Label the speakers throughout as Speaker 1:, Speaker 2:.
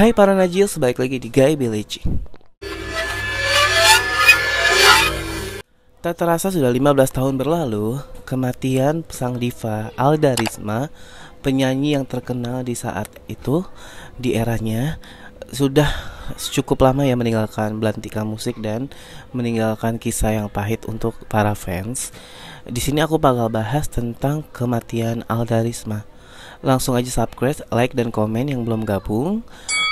Speaker 1: Hai para Najil, sebaik lagi di Guy Village. Tak terasa sudah 15 tahun berlalu, kematian sang diva Alda Risma, penyanyi yang terkenal di saat itu, di eranya, sudah cukup lama ya meninggalkan belantika musik dan meninggalkan kisah yang pahit untuk para fans. Di sini aku bakal bahas tentang kematian Alda Risma. Langsung aja subscribe, like, dan komen yang belum gabung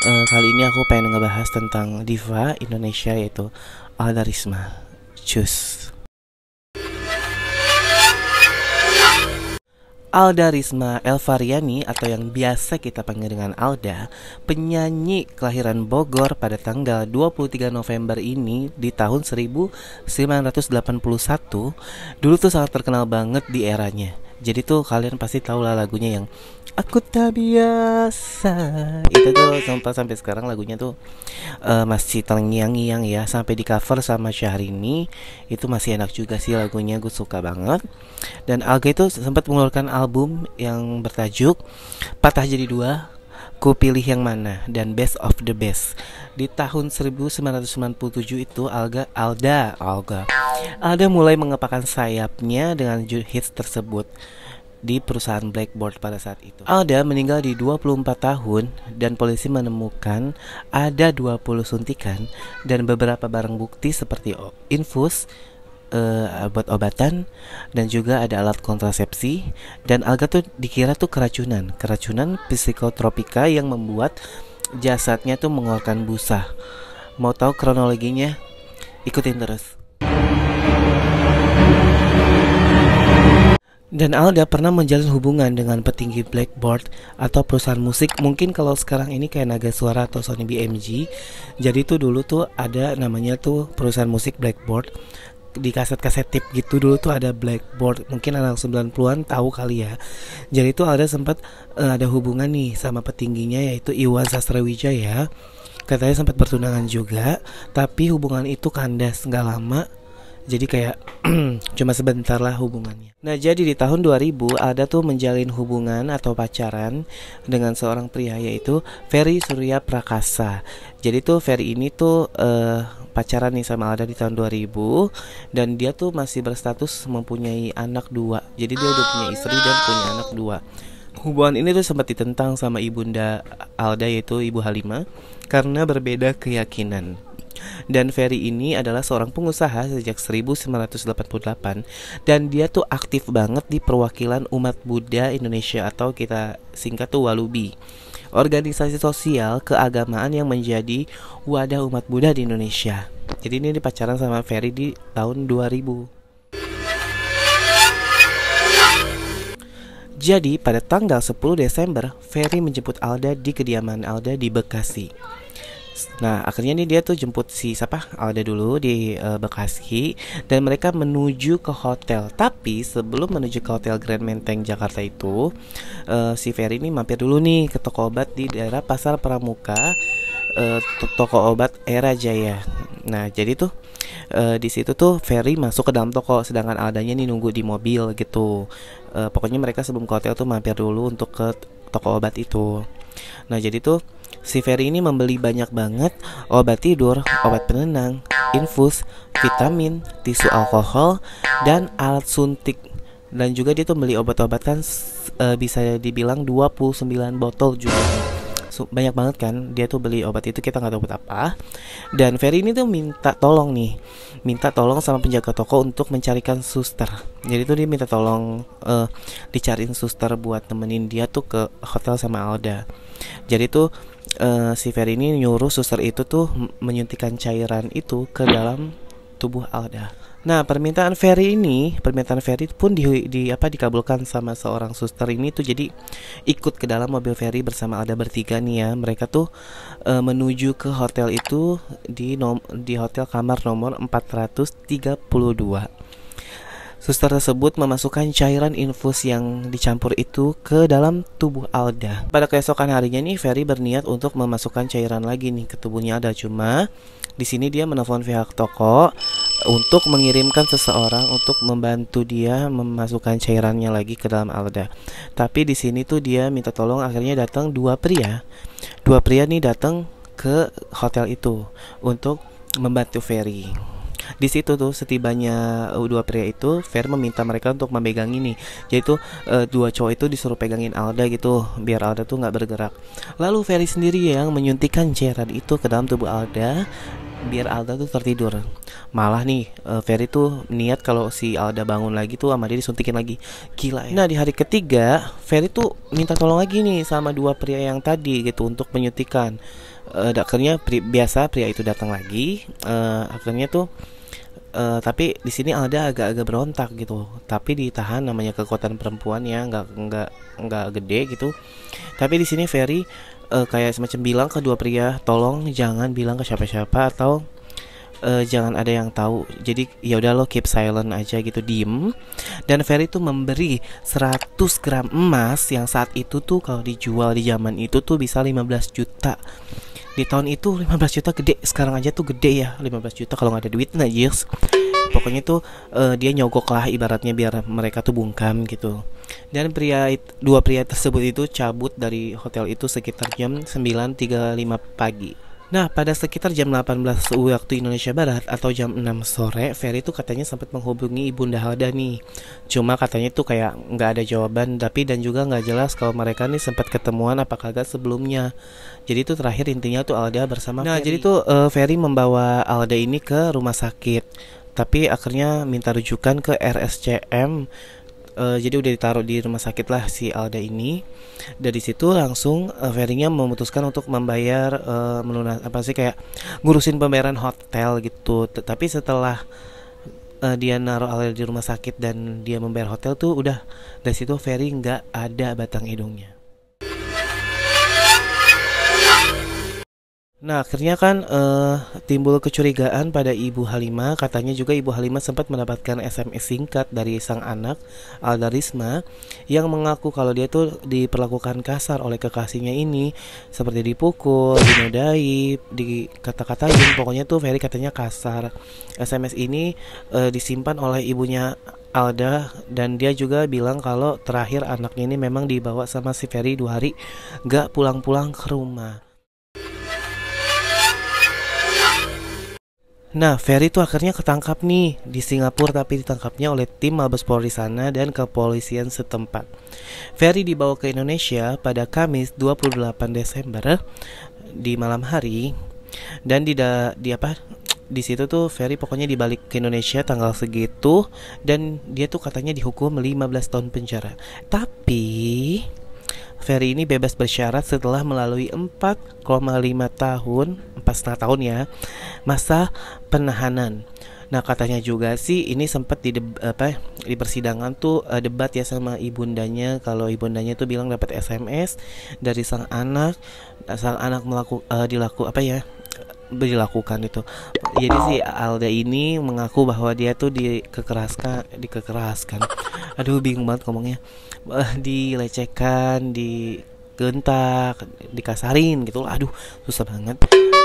Speaker 1: uh, kali ini aku pengen ngebahas tentang diva Indonesia yaitu Alda Risma. Cus. Alda Risma Elvariani atau yang biasa kita panggil dengan Alda, penyanyi kelahiran Bogor pada tanggal 23 November ini di tahun 1981, dulu tuh sangat terkenal banget di eranya jadi tuh kalian pasti tahu lah lagunya yang aku tak biasa itu tuh sumpah sampai sekarang lagunya tuh uh, masih terngiang-ngiang ya sampai di cover sama Syahrini itu masih enak juga sih lagunya gue suka banget dan Alga itu sempat mengeluarkan album yang bertajuk Patah Jadi Dua ku pilih yang mana dan best of the best. Di tahun 1997 itu Alga Alda Alga Alda mulai mengepakkan sayapnya dengan hits tersebut di perusahaan Blackboard pada saat itu. Alda meninggal di 24 tahun dan polisi menemukan ada 20 suntikan dan beberapa barang bukti seperti infus, obat-obatan eh, dan juga ada alat kontrasepsi dan alga tuh dikira tuh keracunan keracunan psikotropika yang membuat jasadnya tuh mengeluarkan busa mau tahu kronologinya ikutin terus Dan Alga pernah menjalin hubungan dengan petinggi Blackboard atau perusahaan musik Mungkin kalau sekarang ini kayak Naga Suara atau Sony BMG Jadi tuh dulu tuh ada namanya tuh perusahaan musik Blackboard di kaset-kaset tip gitu dulu tuh ada blackboard mungkin anak 90-an tahu kali ya jadi itu ada sempat uh, ada hubungan nih sama petingginya yaitu Iwan Sastrawijaya katanya sempat bertunangan juga tapi hubungan itu kandas nggak lama jadi kayak cuma sebentar lah hubungannya. Nah, jadi di tahun 2000 ada tuh menjalin hubungan atau pacaran dengan seorang pria yaitu Ferry Surya Prakasa. Jadi tuh Ferry ini tuh uh, pacaran nih sama Alda di tahun 2000 dan dia tuh masih berstatus mempunyai anak dua. Jadi dia udah punya istri dan oh, punya anak dua. Hubungan ini tuh sempat ditentang sama ibunda Alda yaitu Ibu Halima karena berbeda keyakinan. Dan Ferry ini adalah seorang pengusaha sejak 1988 dan dia tuh aktif banget di perwakilan umat Buddha Indonesia atau kita singkat tuh Walubi. Organisasi sosial keagamaan yang menjadi wadah umat Buddha di Indonesia. Jadi ini dipacaran sama Ferry di tahun 2000. Jadi, pada tanggal 10 Desember, Ferry menjemput Alda di kediaman Alda di Bekasi. Nah, akhirnya nih dia tuh jemput si siapa Alda dulu di uh, Bekasi dan mereka menuju ke hotel. Tapi sebelum menuju ke hotel Grand Menteng Jakarta itu, uh, si Ferry ini mampir dulu nih ke toko obat di daerah Pasar Pramuka, uh, toko obat Era Jaya. Nah, jadi tuh uh, di situ tuh Ferry masuk ke dalam toko sedangkan Aldanya nih nunggu di mobil gitu. Uh, pokoknya mereka sebelum ke hotel tuh mampir dulu untuk ke toko obat itu. Nah, jadi tuh Si Ferry ini membeli banyak banget obat tidur, obat penenang, infus, vitamin, tisu alkohol, dan alat suntik. Dan juga dia tuh beli obat-obatan e, bisa dibilang 29 botol juga. So, banyak banget kan dia tuh beli obat itu kita nggak tahu buat apa. Dan Ferry ini tuh minta tolong nih, minta tolong sama penjaga toko untuk mencarikan suster. Jadi tuh dia minta tolong e, dicariin suster buat nemenin dia tuh ke hotel sama Alda. Jadi tuh uh, si Ferry ini nyuruh suster itu tuh menyuntikan cairan itu ke dalam tubuh Alda. Nah, permintaan Ferry ini, permintaan Ferry pun di, di apa dikabulkan sama seorang suster ini tuh jadi ikut ke dalam mobil Ferry bersama Alda bertiga nih ya. Mereka tuh eh, menuju ke hotel itu di nom, di hotel kamar nomor 432. Suster tersebut memasukkan cairan infus yang dicampur itu ke dalam tubuh Alda. Pada keesokan harinya nih Ferry berniat untuk memasukkan cairan lagi nih ke tubuhnya Alda cuma di sini dia menelpon pihak toko untuk mengirimkan seseorang untuk membantu dia memasukkan cairannya lagi ke dalam Alda. Tapi di sini tuh dia minta tolong akhirnya datang dua pria. Dua pria nih datang ke hotel itu untuk membantu Ferry di situ tuh setibanya eh, dua pria itu Fer meminta mereka untuk memegang ini yaitu uh, dua cowok itu disuruh pegangin Alda gitu biar Alda tuh nggak bergerak lalu Ferry sendiri yang menyuntikkan cairan itu ke dalam tubuh Alda biar Alda tuh tertidur. Malah nih uh, eh, Ferry tuh niat kalau si Alda bangun lagi tuh sama dia disuntikin lagi. Gila ya. Nah, di hari ketiga Ferry tuh minta tolong lagi nih sama dua pria yang tadi gitu untuk menyuntikan. Uh, akhirnya pri biasa pria itu datang lagi. Uh, akhirnya tuh Uh, tapi di sini Alda agak-agak berontak gitu tapi ditahan namanya kekuatan perempuan ya nggak nggak nggak gede gitu tapi di sini Ferry uh, kayak semacam bilang ke dua pria tolong jangan bilang ke siapa-siapa atau uh, jangan ada yang tahu. Jadi ya udah lo keep silent aja gitu, diem. Dan Ferry tuh memberi 100 gram emas yang saat itu tuh kalau dijual di zaman itu tuh bisa 15 juta di tahun itu 15 juta gede sekarang aja tuh gede ya 15 juta kalau nggak ada duit nah yes pokoknya tuh uh, dia nyogok lah ibaratnya biar mereka tuh bungkam gitu dan pria dua pria tersebut itu cabut dari hotel itu sekitar jam 9.35 pagi Nah, pada sekitar jam 18 waktu Indonesia Barat atau jam 6 sore, Ferry tuh katanya sempat menghubungi Ibunda Halda nih. Cuma katanya tuh kayak nggak ada jawaban, tapi dan juga nggak jelas kalau mereka nih sempat ketemuan apa kagak sebelumnya. Jadi tuh terakhir intinya tuh Alda bersama Nah, jadi tuh uh, Ferry membawa Alda ini ke rumah sakit. Tapi akhirnya minta rujukan ke RSCM uh, jadi udah ditaruh di rumah sakit lah si Alda ini dari situ langsung uh, eh, Ferinya memutuskan untuk membayar uh, melunas apa sih kayak ngurusin pembayaran hotel gitu tapi setelah uh, dia naruh Alda di rumah sakit dan dia membayar hotel tuh udah dari situ Ferry nggak ada batang hidungnya Nah, akhirnya kan uh, timbul kecurigaan pada Ibu Halima Katanya juga Ibu Halima sempat mendapatkan SMS singkat dari sang anak, Alda Risma yang mengaku kalau dia tuh diperlakukan kasar oleh kekasihnya ini, seperti dipukul, dinodai, dikata-katain. Pokoknya tuh Ferry katanya kasar. SMS ini uh, disimpan oleh ibunya Alda dan dia juga bilang kalau terakhir anaknya ini memang dibawa sama si Ferry dua hari gak pulang-pulang ke rumah. Nah, Ferry itu akhirnya ketangkap nih di Singapura tapi ditangkapnya oleh tim Mabes Polri sana dan kepolisian setempat. Ferry dibawa ke Indonesia pada Kamis 28 Desember di malam hari dan di da, di apa di situ tuh Ferry pokoknya dibalik ke Indonesia tanggal segitu dan dia tuh katanya dihukum 15 tahun penjara. Tapi Ferry ini bebas bersyarat setelah melalui 4,5 tahun, 4,5 tahun ya, masa penahanan. Nah katanya juga sih ini sempat di apa di persidangan tuh uh, debat ya sama ibundanya kalau ibundanya tuh bilang dapat SMS dari sang anak sang anak melakukan uh, eh, dilaku apa ya dilakukan itu. Jadi si Alda ini mengaku bahwa dia tuh dikekeraskan dikekeraskan aduh bingung banget ngomongnya uh, dilecehkan di gentak dikasarin gitu lah aduh susah banget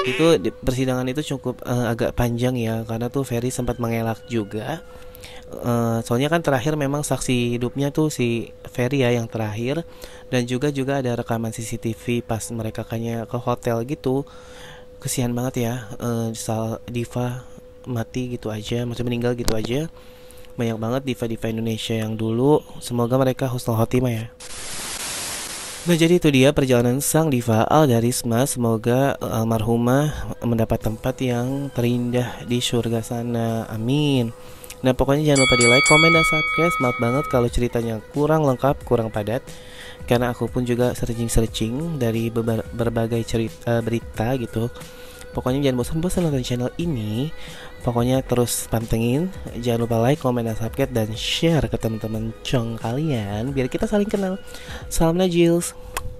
Speaker 1: itu di, persidangan itu cukup uh, agak panjang ya karena tuh Ferry sempat mengelak juga uh, soalnya kan terakhir memang saksi hidupnya tuh si Ferry ya yang terakhir dan juga juga ada rekaman CCTV pas mereka kayaknya ke hotel gitu kesian banget ya uh, Sal Diva mati gitu aja masih meninggal gitu aja banyak banget diva-diva Indonesia yang dulu. Semoga mereka husnul khotimah ya. Nah jadi itu dia perjalanan sang diva Al Aldarisma Semoga eh, almarhumah mendapat tempat yang terindah di surga sana Amin Nah pokoknya jangan lupa di like, komen, dan subscribe Maaf banget kalau ceritanya kurang lengkap, kurang padat Karena aku pun juga searching-searching dari berbagai cerita, berita gitu Pokoknya jangan bosan-bosan nonton channel ini. Pokoknya terus pantengin. Jangan lupa like, komen, dan subscribe dan share ke teman-teman cong kalian biar kita saling kenal. Salam Najils.